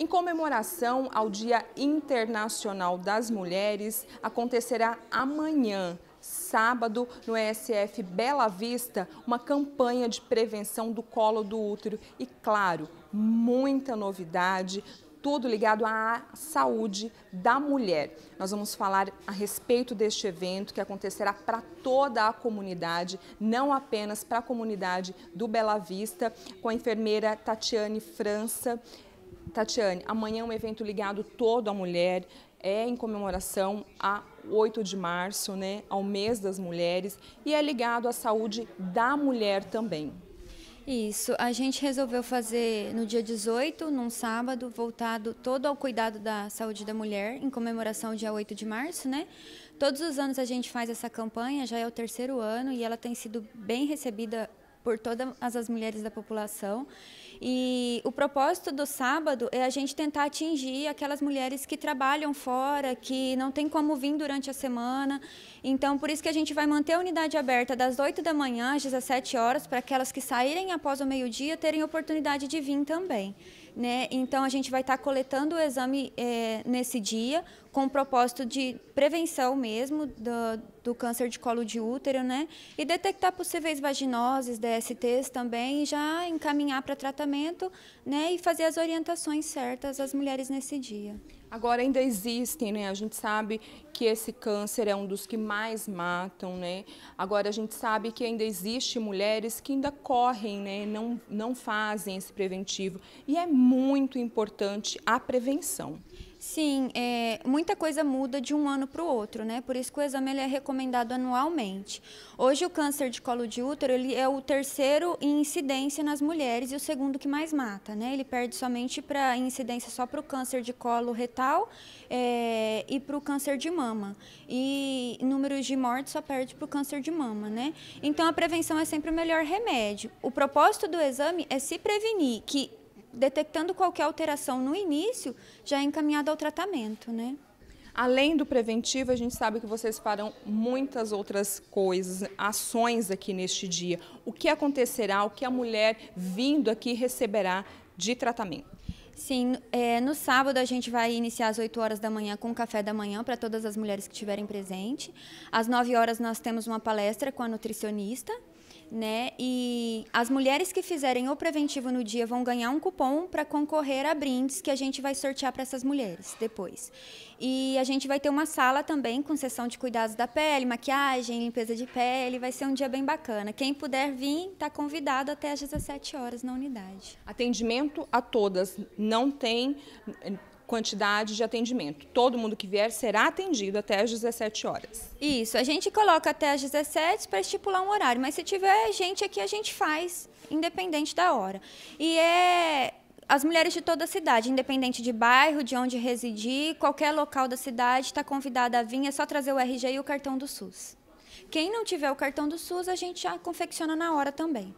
Em comemoração ao Dia Internacional das Mulheres, acontecerá amanhã, sábado, no ESF Bela Vista, uma campanha de prevenção do colo do útero e, claro, muita novidade, tudo ligado à saúde da mulher. Nós vamos falar a respeito deste evento que acontecerá para toda a comunidade, não apenas para a comunidade do Bela Vista, com a enfermeira Tatiane França. Tatiane, amanhã é um evento ligado todo à mulher, é em comemoração a 8 de março, né, ao mês das mulheres, e é ligado à saúde da mulher também. Isso, a gente resolveu fazer no dia 18, num sábado, voltado todo ao cuidado da saúde da mulher, em comemoração ao dia 8 de março, né? Todos os anos a gente faz essa campanha, já é o terceiro ano, e ela tem sido bem recebida por todas as mulheres da população. E e o propósito do sábado é a gente tentar atingir aquelas mulheres que trabalham fora, que não tem como vir durante a semana. Então, por isso que a gente vai manter a unidade aberta das 8 da manhã às 17 horas, para aquelas que saírem após o meio-dia terem oportunidade de vir também. Né? Então, a gente vai estar coletando o exame é, nesse dia, com o propósito de prevenção mesmo, do, do câncer de colo de útero, né? E detectar possíveis vaginoses, DSTs também, já encaminhar para tratamento, né? E fazer as orientações certas às mulheres nesse dia. Agora ainda existem, né? A gente sabe que esse câncer é um dos que mais matam, né? Agora a gente sabe que ainda existe mulheres que ainda correm, né? Não, não fazem esse preventivo. E é muito importante a prevenção. Sim, é, muita coisa muda de um ano para o outro, né? Por isso que o exame ele é recomendado anualmente. Hoje o câncer de colo de útero ele é o terceiro em incidência nas mulheres e o segundo que mais mata, né? Ele perde somente para incidência só para o câncer de colo retal é, e para o câncer de mama. E números de morte só perde para o câncer de mama, né? Então a prevenção é sempre o melhor remédio. O propósito do exame é se prevenir que detectando qualquer alteração no início, já é encaminhado ao tratamento, né? Além do preventivo, a gente sabe que vocês farão muitas outras coisas, ações aqui neste dia. O que acontecerá, o que a mulher vindo aqui receberá de tratamento? Sim, é, no sábado a gente vai iniciar às 8 horas da manhã com o café da manhã para todas as mulheres que estiverem presente. Às 9 horas nós temos uma palestra com a nutricionista né? E as mulheres que fizerem o preventivo no dia vão ganhar um cupom para concorrer a brindes que a gente vai sortear para essas mulheres depois. E a gente vai ter uma sala também com sessão de cuidados da pele, maquiagem, limpeza de pele, vai ser um dia bem bacana. Quem puder vir, está convidado até às 17 horas na unidade. Atendimento a todas, não tem quantidade de atendimento. Todo mundo que vier será atendido até às 17 horas. Isso, a gente coloca até às 17 para estipular um horário, mas se tiver gente aqui, a gente faz, independente da hora. E é as mulheres de toda a cidade, independente de bairro, de onde residir, qualquer local da cidade, está convidada a vir, é só trazer o RG e o cartão do SUS. Quem não tiver o cartão do SUS, a gente já confecciona na hora também.